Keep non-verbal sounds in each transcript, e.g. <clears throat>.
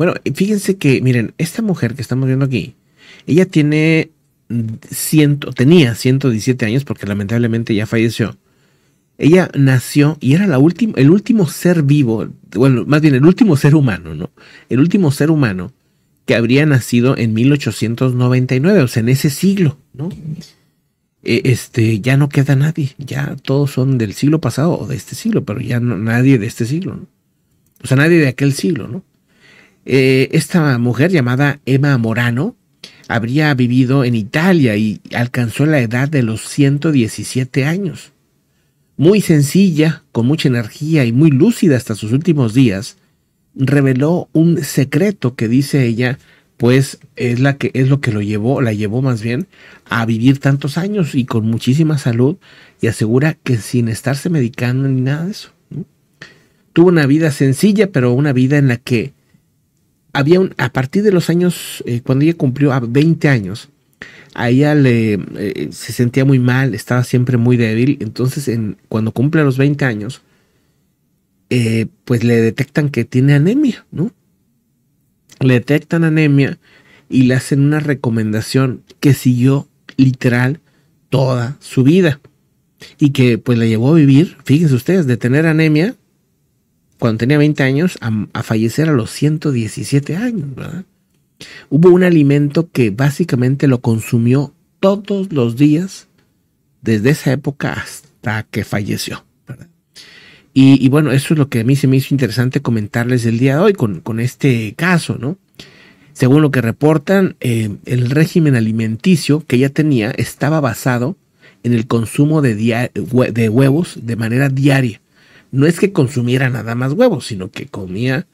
Bueno, fíjense que, miren, esta mujer que estamos viendo aquí, ella tiene ciento, tenía 117 años porque lamentablemente ya falleció. Ella nació y era la el último ser vivo, bueno, más bien el último ser humano, ¿no? El último ser humano que habría nacido en 1899, o sea, en ese siglo, ¿no? E, este, ya no queda nadie, ya todos son del siglo pasado o de este siglo, pero ya no, nadie de este siglo, ¿no? O sea, nadie de aquel siglo, ¿no? Eh, esta mujer llamada Emma Morano habría vivido en Italia y alcanzó la edad de los 117 años. Muy sencilla, con mucha energía y muy lúcida hasta sus últimos días, reveló un secreto que dice ella, pues es la que es lo que lo llevó, la llevó más bien a vivir tantos años y con muchísima salud y asegura que sin estarse medicando ni nada de eso. Tuvo una vida sencilla, pero una vida en la que había un, a partir de los años, eh, cuando ella cumplió a 20 años, a ella le, eh, se sentía muy mal, estaba siempre muy débil, entonces en, cuando cumple a los 20 años, eh, pues le detectan que tiene anemia, ¿no? Le detectan anemia y le hacen una recomendación que siguió literal toda su vida y que pues le llevó a vivir, fíjense ustedes, de tener anemia cuando tenía 20 años a, fallecer a los 117 años, ¿verdad? Hubo un alimento que básicamente lo consumió todos los días desde esa época hasta que falleció. Y, bueno, eso es lo que a mí se me hizo interesante comentarles el día de hoy con, este caso, ¿no? Según lo que reportan, eh, el régimen alimenticio que ella tenía estaba basado en el consumo de huevos de manera diaria no es que consumiera nada más huevos, sino que comía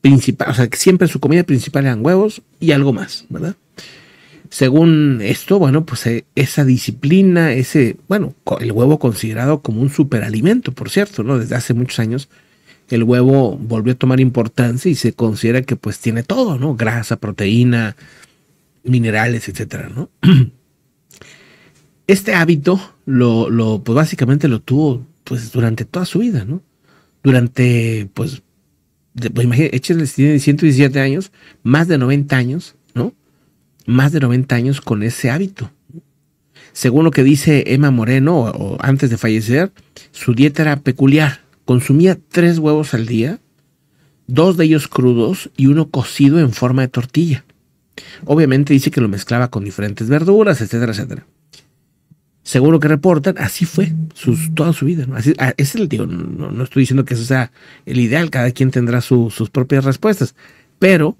principal, o sea, que siempre su comida principal eran huevos y algo más, ¿verdad? Según esto, bueno, pues eh, esa disciplina, ese, bueno, el huevo considerado como un superalimento, por cierto, ¿no? Desde hace muchos años el huevo volvió a tomar importancia y se considera que pues tiene todo, ¿no? Grasa, proteína, minerales, etcétera, ¿no? <clears throat> Este hábito lo, lo pues básicamente lo tuvo pues durante toda su vida, ¿no? Durante, pues, de, pues tiene 117 años, más de 90 años, ¿no? Más de 90 años con ese hábito. Según lo que dice Emma Moreno, antes de fallecer, su dieta era peculiar. Consumía tres huevos al día, dos de ellos crudos y uno cocido en forma de tortilla. Obviamente dice que lo mezclaba con diferentes verduras, etcétera, etcétera según lo que reportan, así fue toda su vida. ¿no? Ah, es no, estoy diciendo que eso sea el ideal, cada quien tendrá sus propias respuestas, pero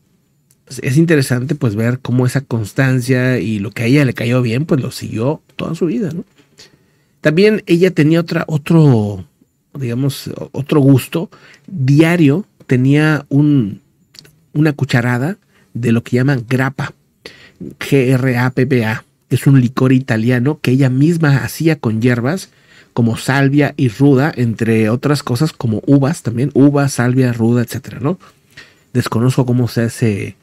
pues, es interesante pues ver cómo esa constancia y lo que a ella le cayó bien, pues lo siguió toda su vida. También ella tenía otra, otro, digamos, otro gusto. Diario tenía un, una cucharada de lo que llaman grapa, g r a es un licor italiano que ella misma hacía con hierbas como salvia y ruda, entre otras cosas como uvas también, uvas, salvia, ruda, etcétera, ¿no? Desconozco cómo se hace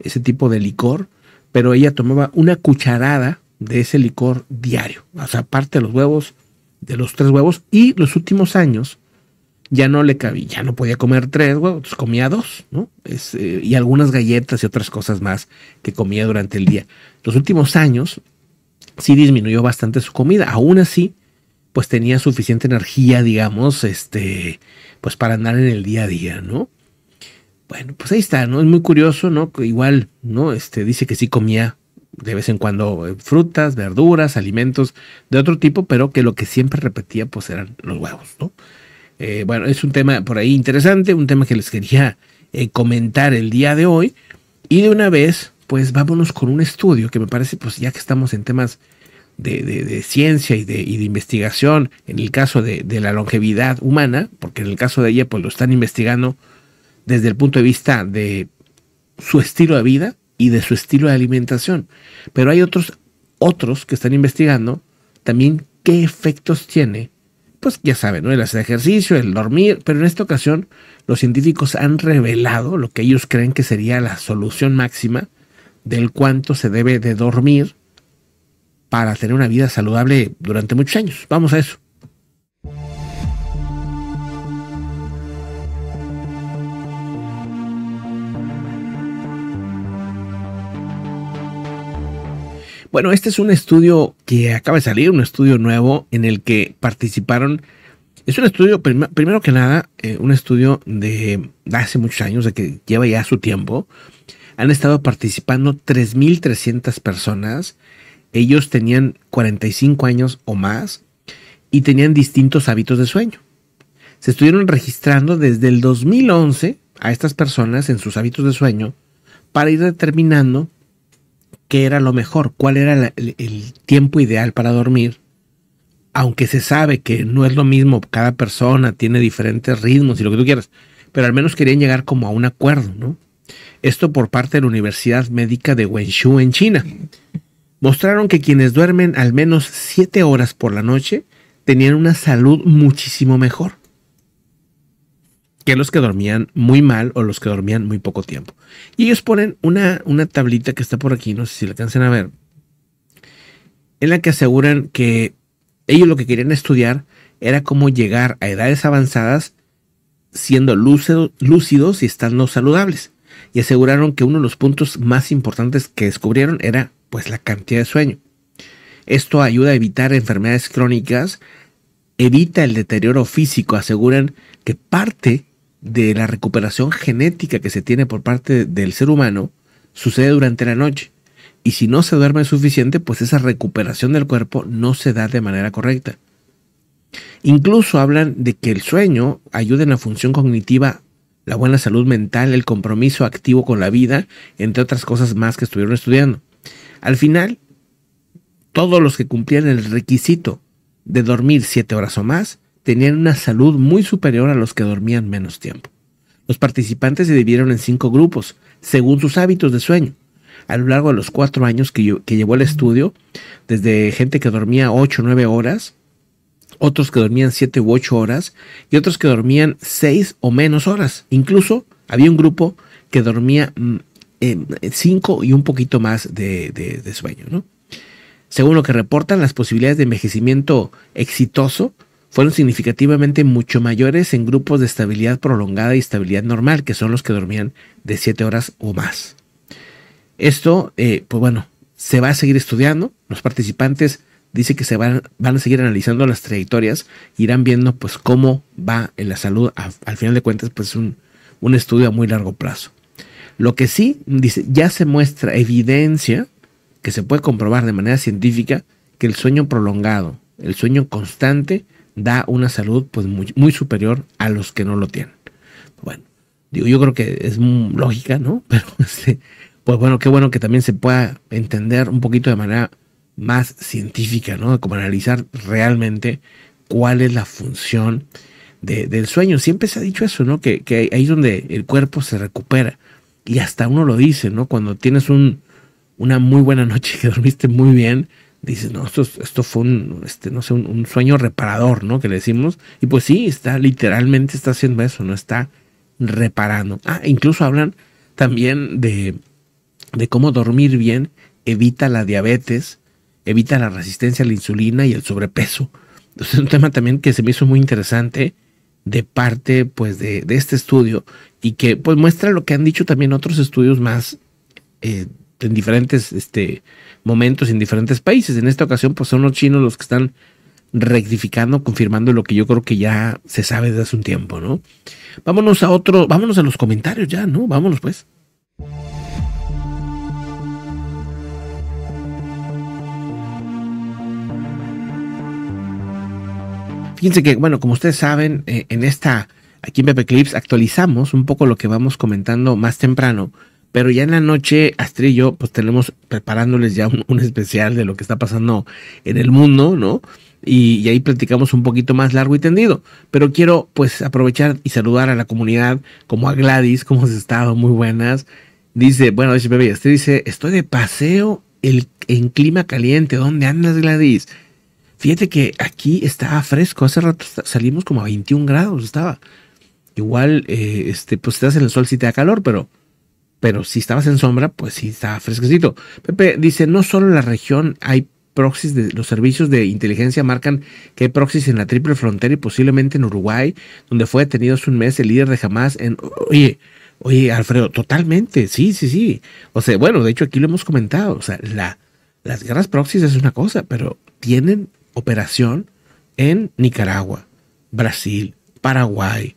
ese tipo de licor, pero ella tomaba una cucharada de ese licor diario, o sea, aparte de los huevos, de los tres huevos, y los últimos años ya no le cabía, ya no podía comer tres huevos, comía dos, ¿no? Eh, y algunas galletas y otras cosas más que comía durante el día. Los últimos años sí disminuyó bastante su comida. Aún así, pues tenía suficiente energía, digamos, este, pues para andar en el día a día, ¿no? Bueno, pues ahí está, ¿no? Es muy curioso, ¿no? Igual, ¿no? Este, dice que sí comía de vez en cuando eh, frutas, verduras, alimentos de otro tipo, pero que lo que siempre repetía, pues eran los huevos, ¿no? Eh, bueno, es un tema por ahí interesante, un tema que les quería eh, comentar el día de hoy. Y de una vez, pues vámonos con un estudio que me parece, pues ya que estamos en temas de, ciencia y de, investigación, en el caso de, la longevidad humana, porque en el caso de ella, pues lo están investigando desde el punto de vista de su estilo de vida y de su estilo de alimentación. Pero hay otros, otros que están investigando también qué efectos tiene pues ya saben, ¿no? El hacer ejercicio, el dormir, pero en esta ocasión los científicos han revelado lo que ellos creen que sería la solución máxima del cuánto se debe de dormir para tener una vida saludable durante muchos años. Vamos a eso. Bueno, este es un estudio que acaba de salir, un estudio nuevo en el que participaron. Es un estudio, primero que nada, eh, un estudio de hace muchos años, de que lleva ya su tiempo, han estado participando 3.300 personas. Ellos tenían 45 años o más y tenían distintos hábitos de sueño. Se estuvieron registrando desde el 2011 a estas personas en sus hábitos de sueño para ir determinando qué era lo mejor, cuál era el, el tiempo ideal para dormir aunque se sabe que no es lo mismo, cada persona tiene diferentes ritmos y lo que tú quieras, pero al menos querían llegar como a un acuerdo, ¿no? Esto por parte de la Universidad Médica de Wenshu en China. Mostraron que quienes duermen al menos siete horas por la noche tenían una salud muchísimo mejor que los que dormían muy mal o los que dormían muy poco tiempo. Y ellos ponen una, una tablita que está por aquí, no sé si la alcancen a ver, en la que aseguran que ellos lo que querían estudiar era cómo llegar a edades avanzadas siendo lúcidos y estando saludables y aseguraron que uno de los puntos más importantes que descubrieron era pues la cantidad de sueño. Esto ayuda a evitar enfermedades crónicas, evita el deterioro físico, aseguran que parte de la recuperación genética que se tiene por parte del ser humano sucede durante la noche. Y si no se duerme suficiente, pues esa recuperación del cuerpo no se da de manera correcta. Incluso hablan de que el sueño ayuda en la función cognitiva la buena salud mental, el compromiso activo con la vida, entre otras cosas más que estuvieron estudiando. Al final, todos los que cumplían el requisito de dormir siete horas o más tenían una salud muy superior a los que dormían menos tiempo. Los participantes se dividieron en cinco grupos, según sus hábitos de sueño. A lo largo de los cuatro años que, llevó el estudio, desde gente que dormía ocho o nueve horas, otros que dormían 7 u 8 horas y otros que dormían 6 o menos horas. Incluso había un grupo que dormía 5 mm, em, y un poquito más de, sueño. Según lo que reportan, las posibilidades de envejecimiento exitoso fueron significativamente mucho mayores en grupos de estabilidad prolongada y estabilidad normal, que son los que dormían de 7 horas o más. Esto, eh, pues bueno, se va a seguir estudiando. Los participantes dice que se van, van a seguir analizando las trayectorias, irán viendo pues cómo va en la salud, al final de cuentas pues un, un estudio a muy largo plazo. Lo que sí, dice, ya se muestra evidencia que se puede comprobar de manera científica que el sueño prolongado, el sueño constante, da una salud pues muy, superior a los que no lo tienen. Bueno, digo, yo creo que es lógica, ¿no? <laughs> Pero este, pues bueno, qué bueno que también se pueda entender un poquito de manera más científica, ¿no? Como analizar realmente cuál es la función del sueño. Siempre se ha dicho eso, ¿no? Que, ahí es donde el cuerpo se recupera. Y hasta uno lo dice, ¿no? Cuando tienes una muy buena noche y que <laughs> dormiste muy bien, dices, no, esto, fue un, este, no sé, un, sueño reparador, ¿no? Que le decimos. Y pues sí, está, literalmente está haciendo eso, ¿no? Está reparando. Ah, incluso hablan también de, de cómo dormir bien evita la diabetes evita la resistencia a la insulina y el sobrepeso. Entonces es un tema también que se me hizo muy interesante de parte pues de, este estudio y que pues muestra lo que han dicho también otros estudios más eh, en diferentes este, momentos, en diferentes países. En esta ocasión pues son los chinos los que están rectificando, confirmando lo que yo creo que ya se sabe desde hace un tiempo, ¿no? Vámonos a otro, vámonos a los comentarios ya, ¿no? Vámonos pues. Fíjense que, bueno, como ustedes saben, eh, en esta, aquí en Pepe Clips actualizamos un poco lo que vamos comentando más temprano, pero ya en la noche, Astrid y yo, pues tenemos preparándoles ya un, especial de lo que está pasando en el mundo, ¿no? Y, ahí platicamos un poquito más largo y tendido. Pero quiero pues aprovechar y saludar a la comunidad, como a Gladys, <laughs> cómo has estado, muy buenas. Dice, bueno, dice Pepe, Astrid dice, estoy de paseo el, en clima caliente, ¿dónde andas Gladys? Fíjate que aquí estaba fresco, hace rato salimos como a 21 grados, estaba. Igual, eh, este, pues estás en el sol sí te da calor, pero, pero si estabas en sombra, pues sí estaba fresquecito. Pepe dice, no solo en la región hay proxies de los servicios de inteligencia marcan que hay proxies en la triple frontera y posiblemente en Uruguay, donde fue detenido hace un mes el líder de Hamas en oye, oye, Alfredo, totalmente, sí, sí, sí. O sea, bueno, de hecho aquí lo hemos comentado, o sea, la, las guerras proxies es una cosa, pero tienen operación en Nicaragua, Brasil, Paraguay,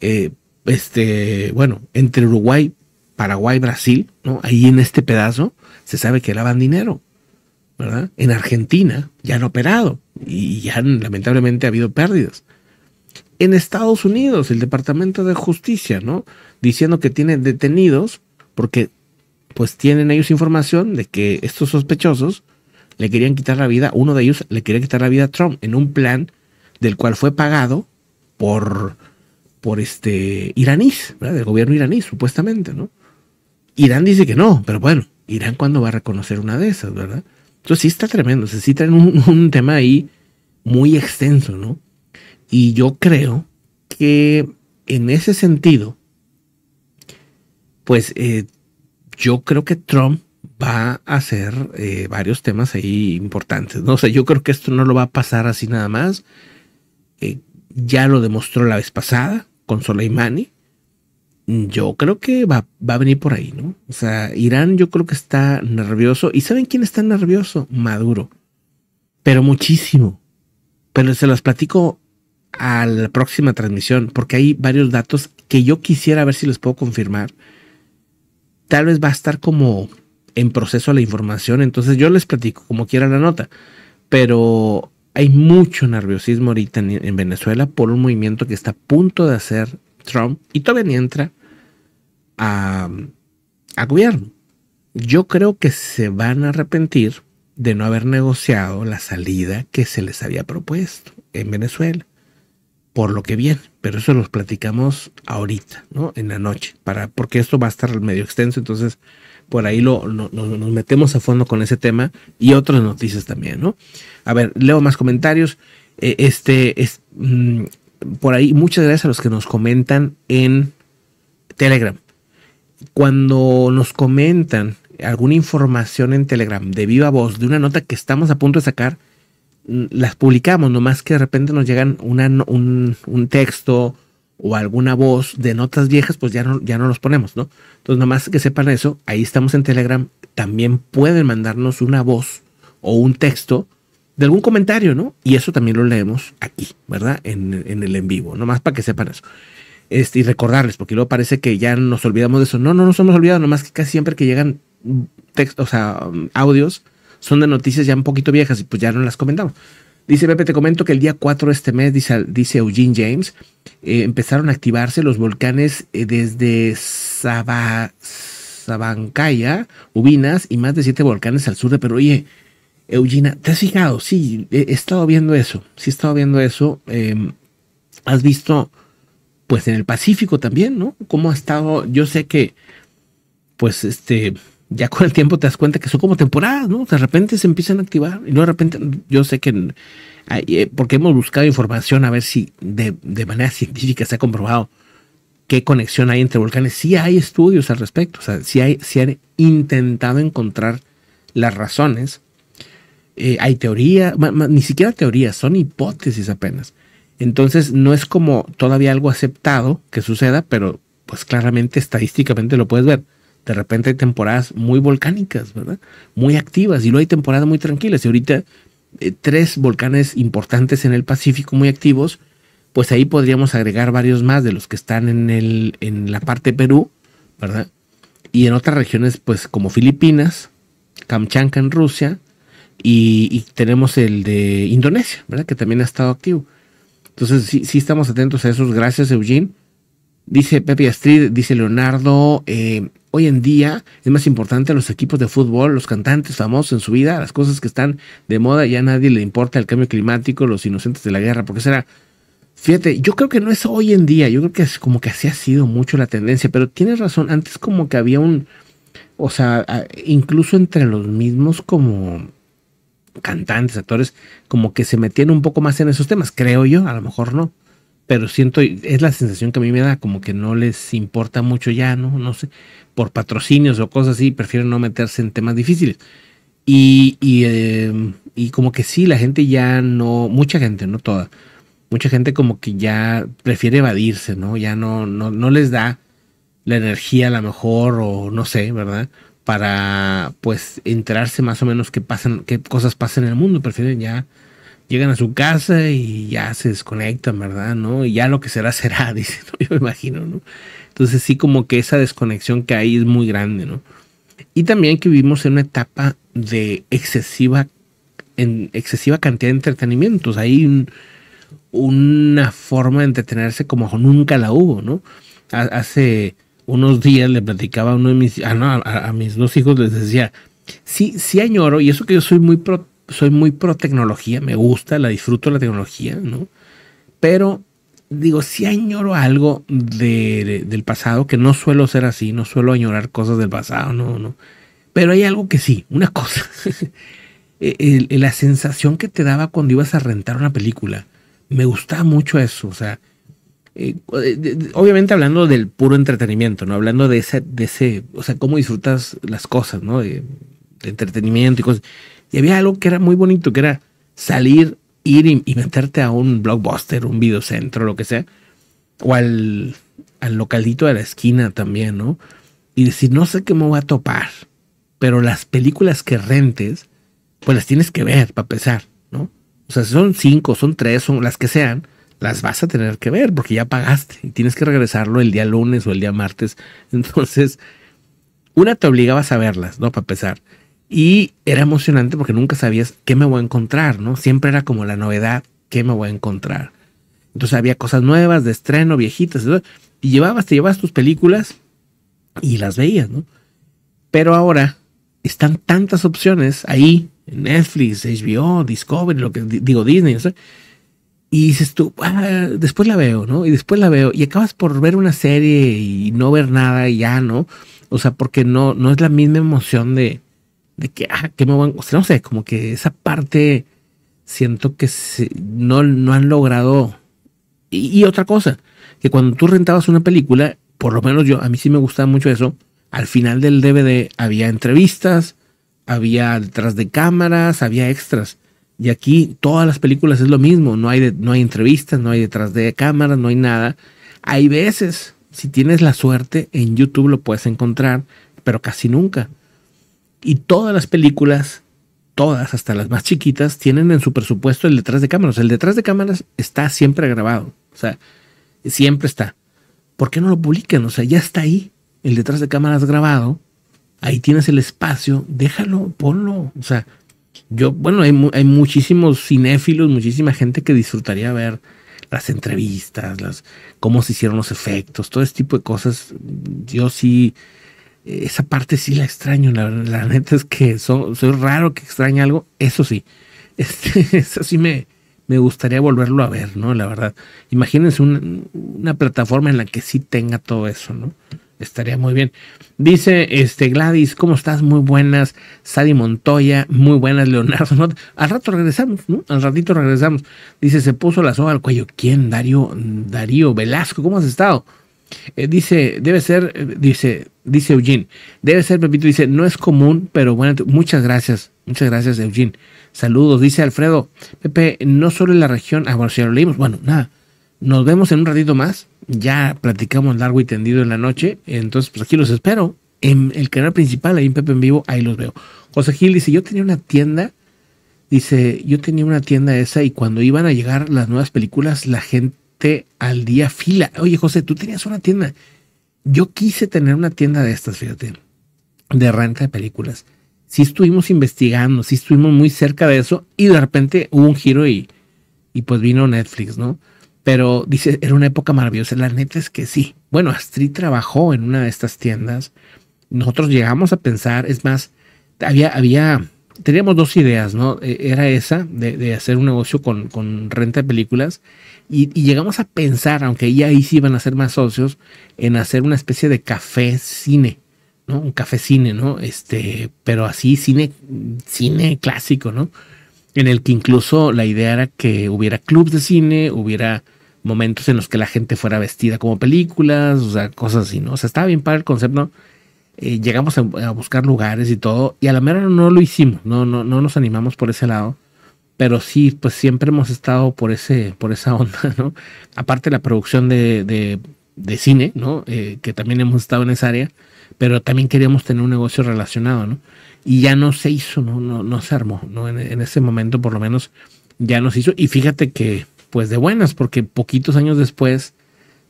eh, este, bueno, entre Uruguay, Paraguay, Brasil, ¿no? Ahí en este pedazo se sabe que lavan dinero, ¿verdad? En Argentina ya han operado y ya lamentablemente ha habido pérdidas. En Estados Unidos, el Departamento de Justicia, ¿no? Diciendo que tienen detenidos porque pues tienen ellos información de que estos sospechosos le querían quitar la vida, uno de ellos le quería quitar la vida a Trump en un plan del cual fue pagado por, por este del gobierno iraní, supuestamente, ¿no? Irán dice que no, pero bueno, Irán cuando va a reconocer una de esas, ¿verdad? Entonces sí está tremendo, se sí un, un tema ahí muy extenso, ¿no? Y yo creo que en ese sentido, pues eh, yo creo que Trump va a hacer eh, varios temas ahí importantes. No o sé, sea, yo creo que esto no lo va a pasar así nada más. Eh, ya lo demostró la vez pasada con Soleimani. Yo creo que va, va, a venir por ahí, ¿no? O sea, Irán yo creo que está nervioso. ¿Y saben quién está nervioso? Maduro. Pero muchísimo. Pero se las platico a la próxima transmisión, porque hay varios datos que yo quisiera ver si les puedo confirmar. Tal vez va a estar como en proceso la información, entonces yo les platico como quiera la nota, pero hay mucho nerviosismo ahorita en, Venezuela por un movimiento que está a punto de hacer Trump y todavía entra a, a gobierno. Yo creo que se van a arrepentir de no haber negociado la salida que se les había propuesto en Venezuela, por lo que viene. Pero eso los platicamos ahorita, ¿no? En la noche, para, porque esto va a estar medio extenso, entonces por ahí lo, nos metemos a fondo con ese tema y otras noticias también, ¿no? A ver, leo más comentarios. Eh, este es mm, por ahí, muchas gracias a los que nos comentan en Telegram. Cuando nos comentan alguna información en Telegram de viva voz, de una nota que estamos a punto de sacar, mm, las publicamos, nomás que de repente nos llegan un, un texto, o alguna voz de notas viejas, pues ya no, ya no los ponemos, ¿no? Entonces, nomás que sepan eso, ahí estamos en Telegram. También pueden mandarnos una voz o un texto de algún comentario, ¿no? Y eso también lo leemos aquí, ¿verdad? En, en el en vivo, nomás para que sepan eso. Este, y recordarles, porque luego parece que ya nos olvidamos de eso. No, no nos hemos olvidado, nomás que casi siempre que llegan textos, o sea, audios, son de noticias ya un poquito viejas y pues ya no las comentamos. Dice Pepe, te comento que el día 4 de este mes, dice, Eugene James, eh, empezaron a activarse los volcanes eh, desde Sabancaya, Ubinas y más de siete volcanes al sur de Perú. Oye, Eugenia, ¿te has fijado? Sí, he estado viendo eso, sí he estado viendo eso. Em, has visto, pues en el Pacífico también, ¿no? ¿Cómo ha estado? Yo sé que, pues este, ya con el tiempo te das cuenta que son como temporadas, ¿no? De repente se empiezan a activar y no de repente yo sé que, eh, porque hemos buscado información a ver si de, manera científica se ha comprobado qué conexión hay entre volcanes. si hay estudios al respecto, o sea, si hay, han intentado encontrar las razones. Eh, hay teoría, ni siquiera teoría, son hipótesis apenas. Entonces no es como todavía algo aceptado que suceda, pero pues claramente estadísticamente lo puedes ver de repente hay temporadas muy volcánicas, ¿verdad? Muy activas y luego hay temporadas muy tranquilas. Y ahorita eh, tres volcanes importantes en el Pacífico muy activos, pues ahí podríamos agregar varios más de los que están en, el, en la parte Perú, ¿verdad? Y en otras regiones, pues como Filipinas, Kamchatka en Rusia y, tenemos el de Indonesia, ¿verdad? Que también ha estado activo. Entonces, sí, sí estamos atentos a esos. Gracias, Eugene. Dice Pepe Astrid, dice Leonardo, eh, hoy en día es más importante los equipos de fútbol, los cantantes famosos en su vida, las cosas que están de moda, ya a nadie le importa el cambio climático, los inocentes de la guerra, porque será... Fíjate, yo creo que no es hoy en día, yo creo que es como que así ha sido mucho la tendencia, pero tienes razón, antes como que había un, o sea, incluso entre los mismos como cantantes, actores, como que se metían un poco más en esos temas, creo yo, a lo mejor no pero siento, es la sensación que a mí me da, como que no les importa mucho ya, ¿no? No sé, por patrocinios o cosas así, prefieren no meterse en temas difíciles. Y, y, em, y como que sí, la gente ya no, mucha gente, no toda, mucha gente como que ya prefiere evadirse, ¿no? Ya no, no, no les da la energía a lo mejor, o no sé, ¿verdad? Para pues enterarse más o menos qué pasan, qué cosas pasan en el mundo, prefieren ya llegan a su casa y ya se desconectan, ¿verdad? ¿No? Y ya lo que será, <laughs> será, dice, Yo me imagino, ¿no? Entonces sí como que esa desconexión que hay es muy grande, ¿no? Y también que vivimos en una etapa de excesiva, excesiva cantidad de entretenimientos. Hay una forma de entretenerse como nunca la hubo, ¿no? Hace unos días le platicaba a uno de mis, ah, a, mis dos hijos les decía, sí, sí añoro, y eso que yo soy muy pro soy muy pro tecnología, me gusta, la disfruto la tecnología, ¿no? Pero digo, si añoro algo del pasado, que no suelo ser así, no suelo añorar cosas del pasado, no, no. Pero hay algo que sí, una <laughs> cosa. E, la sensación que te daba cuando ibas a rentar una película. Me gustaba mucho eso, o sea. Eh, eh, obviamente hablando del puro entretenimiento, ¿no? Hablando de ese, de ese, o sea, cómo disfrutas las cosas, ¿no? de entretenimiento y cosas. Y había algo que era muy bonito, que era salir, ir y, meterte a un blockbuster, un videocentro, lo que sea, o al, localito de la esquina también, ¿no? Y decir, no sé qué me voy a topar, pero las películas que rentes, pues las tienes que ver para pesar, ¿no? O sea, si son cinco, son tres, son las que sean, las vas a tener que ver porque ya pagaste y tienes que regresarlo el día lunes o el día martes. <laughs> Entonces, una te obligabas a verlas, ¿no? Para pesar. Y era emocionante porque nunca sabías qué me voy a encontrar, ¿no? Siempre era como la novedad, qué me voy a encontrar. Entonces había cosas nuevas de estreno, viejitas, y llevabas, te llevabas tus películas y las veías, ¿no? Pero ahora están tantas opciones ahí, en Netflix, HBO, Discovery, lo que digo Disney, y dices tú, ah, después la veo, ¿no? Y después la veo, y acabas por ver una serie y no ver nada y ya, ¿no? O sea, porque no, no es la misma emoción de, de que, ah, que me van, o sea, no sé, como que esa parte siento que no, no han logrado. Y, otra cosa, que cuando tú rentabas una película, por lo menos yo, a mí sí me gustaba mucho eso, al final del DVD había entrevistas, había detrás de cámaras, había extras. Y aquí todas las películas es lo mismo, no hay, no hay entrevistas, no hay detrás de cámaras, no hay nada. Hay veces, si tienes la suerte, en YouTube lo puedes encontrar, pero casi nunca. Y todas las películas, todas, hasta las más chiquitas, tienen en su presupuesto el detrás de cámaras. El detrás de cámaras está siempre grabado. O sea, siempre está. ¿Por qué no lo publican? O sea, ya está ahí. El detrás de cámaras grabado. Ahí tienes el espacio. Déjalo, ponlo. O sea, yo, bueno, hay, hay muchísimos cinéfilos, muchísima gente que disfrutaría ver las entrevistas, las, cómo se hicieron los efectos, todo ese tipo de cosas. Yo sí esa parte sí la extraño. La, la neta es que soy raro que extrañe algo. Eso sí, <laughs> este, eso sí me, me gustaría volverlo a ver, ¿no? La verdad. Imagínense una plataforma en la que sí tenga todo eso, ¿no? Estaría muy bien. Dice este Gladys, ¿cómo estás? Muy buenas. Sadi Montoya, muy buenas, Leonardo. Al rato regresamos, ¿no? Al ratito regresamos. Dice, se puso la soga al cuello. ¿Quién? Darío, Darío Velasco, ¿cómo has estado? Eh, dice, debe ser, eh, dice, dice Eugene, debe ser, Pepito, dice, no es común, pero bueno, muchas gracias, muchas gracias, Eugene. Saludos, dice Alfredo, Pepe, no solo en la región, ah, bueno, si lo leímos, bueno, nada, nos vemos en un ratito más, ya platicamos largo y tendido en la noche, entonces pues aquí los espero, en el canal principal, ahí en Pepe en Vivo, ahí los veo. José Gil dice, yo tenía una tienda, dice, yo tenía una tienda esa y cuando iban a llegar las nuevas películas, la gente al día fila. Oye, José, tú tenías una tienda. Yo quise tener una tienda de estas, fíjate, de renta de películas. Sí estuvimos investigando, sí estuvimos muy cerca de eso y de repente hubo un giro y, y pues vino Netflix, ¿no? Pero dice, era una época maravillosa. La neta es que sí. Bueno, Astrid trabajó en una de estas tiendas. Nosotros llegamos a pensar, es más, había, había, teníamos dos ideas, ¿no? E, era esa de, hacer un negocio con, con, renta de películas y, llegamos a pensar, aunque ya ahí sí iban a ser más socios, en hacer una especie de café cine, ¿no? Un café cine, ¿no? Este, pero así cine, cine clásico, ¿no? En el que incluso la idea era que hubiera clubs de cine, hubiera momentos en los que la gente fuera vestida como películas, o sea, cosas así, ¿no? O sea, estaba bien para el concepto. Eh, llegamos a, buscar lugares y todo, y a la mera no lo hicimos, no, no, no nos animamos por ese lado pero sí, pues siempre hemos estado por ese, por esa onda, ¿no? Aparte de la producción de, cine, ¿no? Eh, que también hemos estado en esa área, pero también queríamos tener un negocio relacionado, ¿no? Y ya no se hizo, no, no, no se armó, ¿no? En, ese momento, por lo menos, ya no se hizo. Y fíjate que, pues de buenas, porque poquitos años después,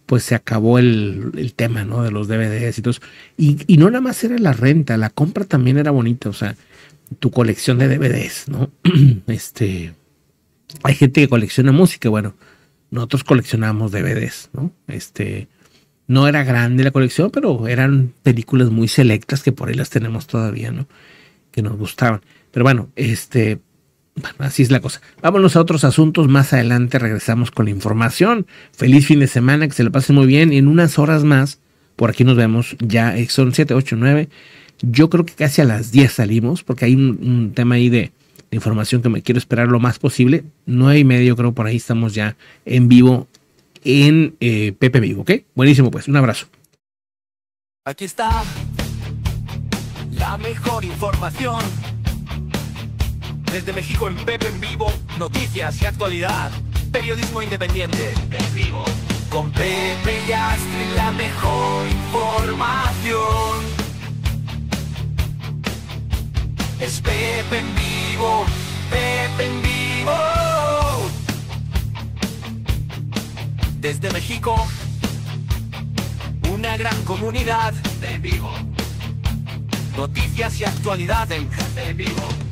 pues se acabó el, tema, ¿no? De los DVDs y todo Y, y, no nada más era la renta, la compra también era bonita, o sea, tu colección de DVDs, ¿no? <clears throat> este, hay gente que colecciona música, bueno, nosotros coleccionamos DVDs, ¿no? Este, no era grande la colección, pero eran películas muy selectas que por ahí las tenemos todavía, ¿no? Que nos gustaban. Pero bueno, este, así es la cosa. Vámonos a otros asuntos. Más adelante regresamos con la información. Feliz fin de semana, que se lo pasen muy bien. Y en unas horas más, por aquí nos vemos ya. Son 7, 8, 9, yo creo que casi a las 10 salimos, porque hay un, tema ahí de, información que me quiero esperar lo más posible. 9 y medio, creo, por ahí estamos ya en vivo en eh, Pepe Vivo, ¿ok? Buenísimo, pues, un abrazo. Aquí está la mejor información. Desde México en Pepe en Vivo, noticias y actualidad. Periodismo independiente. En vivo. Con Pepe Yastri, la mejor información. Es Pepe en vivo, Pepe en vivo. Desde México, una gran comunidad de vivo. Noticias y actualidad en Pepe en vivo.